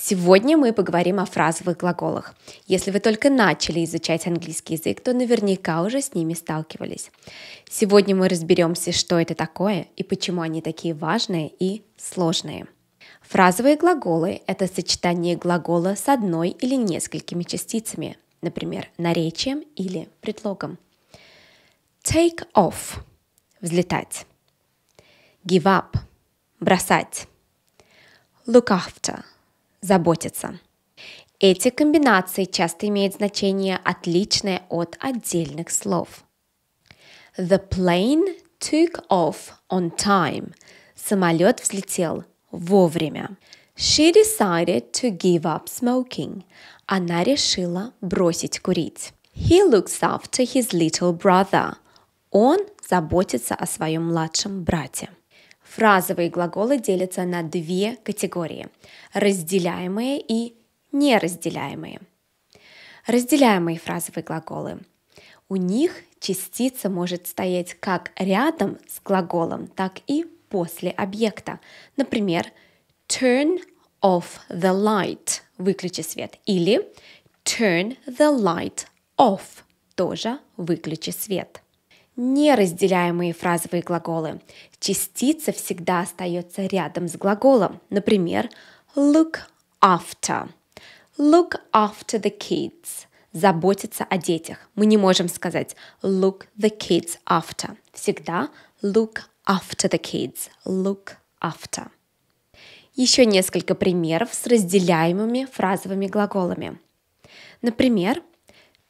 Сегодня мы поговорим о фразовых глаголах. Если вы только начали изучать английский язык, то наверняка уже с ними сталкивались. Сегодня мы разберемся, что это такое и почему они такие важные и сложные. Фразовые глаголы – это сочетание глагола с одной или несколькими частицами, например, наречием или предлогом. Take off – взлетать. Give up – бросать. Look after – заботиться. Эти комбинации часто имеют значение отличное от отдельных слов. The plane took off on time. Самолет взлетел вовремя. She decided to give up smoking. Она решила бросить курить. He looks after his little brother. Он заботится о своем младшем брате. Фразовые глаголы делятся на две категории – разделяемые и неразделяемые. Разделяемые фразовые глаголы. У них частица может стоять как рядом с глаголом, так и после объекта. Например, turn off the light – выключи свет. Или turn the light off – тоже выключи свет неразделяемые фразовые глаголы. Частица всегда остается рядом с глаголом. Например, look after. Look after the kids. Заботиться о детях. Мы не можем сказать look the kids after. Всегда look after the kids. Look after. Еще несколько примеров с разделяемыми фразовыми глаголами. Например,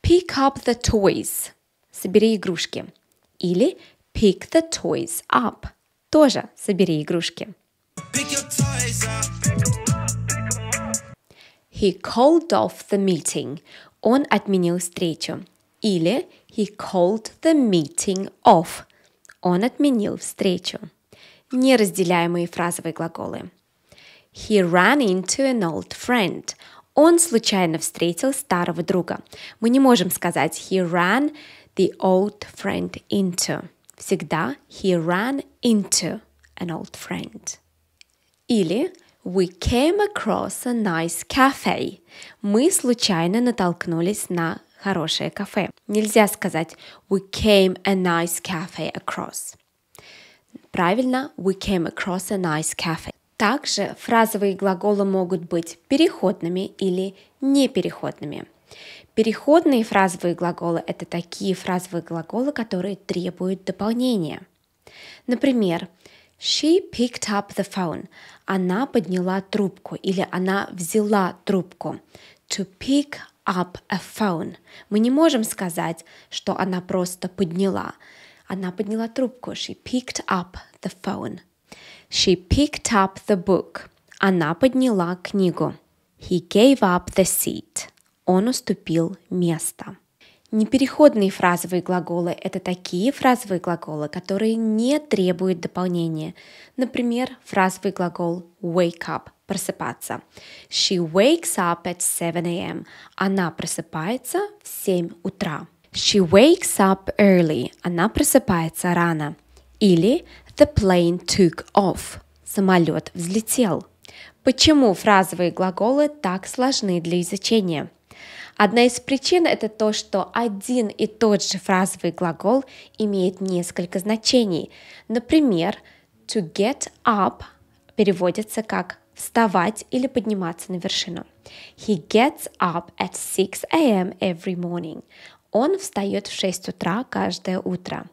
pick up the toys. Собери игрушки или pick the toys up. Тоже собери игрушки. He called off the meeting. Он отменил встречу. Или he called the meeting off. Он отменил встречу. Неразделяемые фразовые глаголы. He ran into an old friend. Он случайно встретил старого друга. Мы не можем сказать he ran the old friend into. Всегда he ran into an old friend. Или we came across a nice cafe. Мы случайно натолкнулись на хорошее кафе. Нельзя сказать we came a nice cafe across. Правильно, we came across a nice cafe. Также фразовые глаголы могут быть переходными или непереходными. Переходные фразовые глаголы – это такие фразовые глаголы, которые требуют дополнения. Например, She picked up the phone. Она подняла трубку или она взяла трубку. To pick up a phone. Мы не можем сказать, что она просто подняла. Она подняла трубку. She picked up the phone. She picked up the book. Она подняла книгу. He gave up the seat он уступил место. Непереходные фразовые глаголы – это такие фразовые глаголы, которые не требуют дополнения. Например, фразовый глагол wake up – просыпаться. She wakes up at 7 a.m. Она просыпается в 7 утра. She wakes up early. Она просыпается рано. Или the plane took off. Самолет взлетел. Почему фразовые глаголы так сложны для изучения? Одна из причин – это то, что один и тот же фразовый глагол имеет несколько значений. Например, to get up переводится как вставать или подниматься на вершину. He gets up at 6 a.m. every morning. Он встает в 6 утра каждое утро.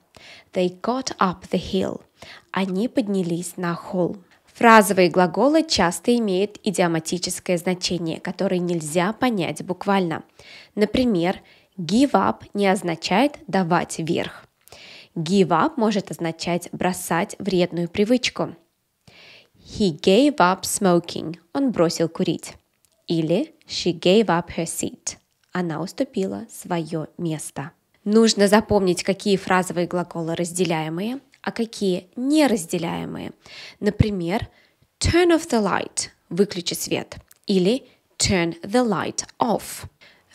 They got up the hill. Они поднялись на холм. Фразовые глаголы часто имеют идиоматическое значение, которое нельзя понять буквально. Например, give up не означает давать верх. Give up может означать бросать вредную привычку. He gave up smoking. Он бросил курить. Или she gave up her seat. Она уступила свое место. Нужно запомнить, какие фразовые глаголы разделяемые, а какие неразделяемые. Например, turn off the light – выключи свет, или turn the light off.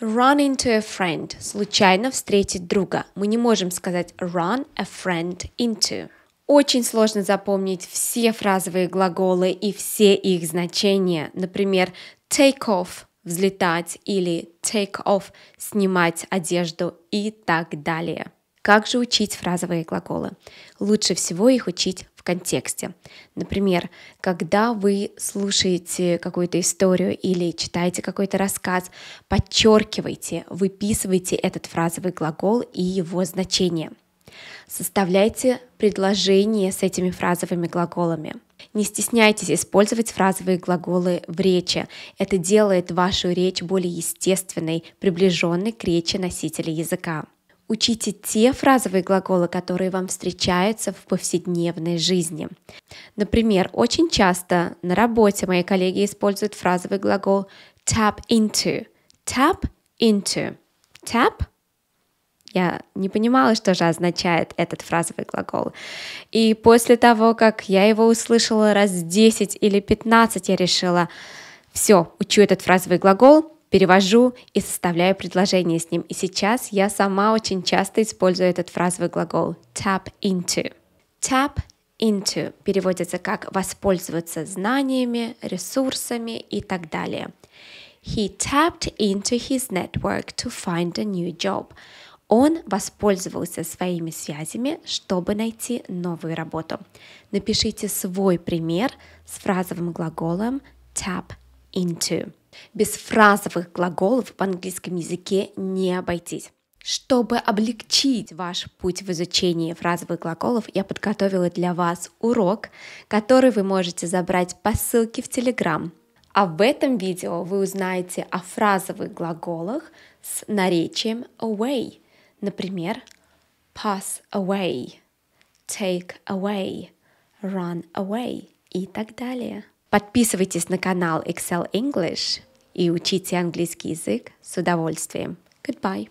Run into a friend – случайно встретить друга. Мы не можем сказать run a friend into. Очень сложно запомнить все фразовые глаголы и все их значения. Например, take off – взлетать или take off – снимать одежду и так далее. Как же учить фразовые глаголы? Лучше всего их учить в контексте. Например, когда вы слушаете какую-то историю или читаете какой-то рассказ, подчеркивайте, выписывайте этот фразовый глагол и его значение. Составляйте предложение с этими фразовыми глаголами. Не стесняйтесь использовать фразовые глаголы в речи. Это делает вашу речь более естественной, приближенной к речи носителя языка. Учите те фразовые глаголы, которые вам встречаются в повседневной жизни. Например, очень часто на работе мои коллеги используют фразовый глагол tap into. Tap into. Tap я не понимала, что же означает этот фразовый глагол. И после того, как я его услышала раз 10 или 15, я решила, все, учу этот фразовый глагол, перевожу и составляю предложение с ним. И сейчас я сама очень часто использую этот фразовый глагол tap into. Tap into переводится как воспользоваться знаниями, ресурсами и так далее. He tapped into his network to find a new job. Он воспользовался своими связями, чтобы найти новую работу. Напишите свой пример с фразовым глаголом tap into. Без фразовых глаголов в английском языке не обойтись. Чтобы облегчить ваш путь в изучении фразовых глаголов, я подготовила для вас урок, который вы можете забрать по ссылке в Телеграм. А в этом видео вы узнаете о фразовых глаголах с наречием away. Например, pass away, take away, run away и так далее. Подписывайтесь на канал Excel English и учите английский язык с удовольствием. Goodbye.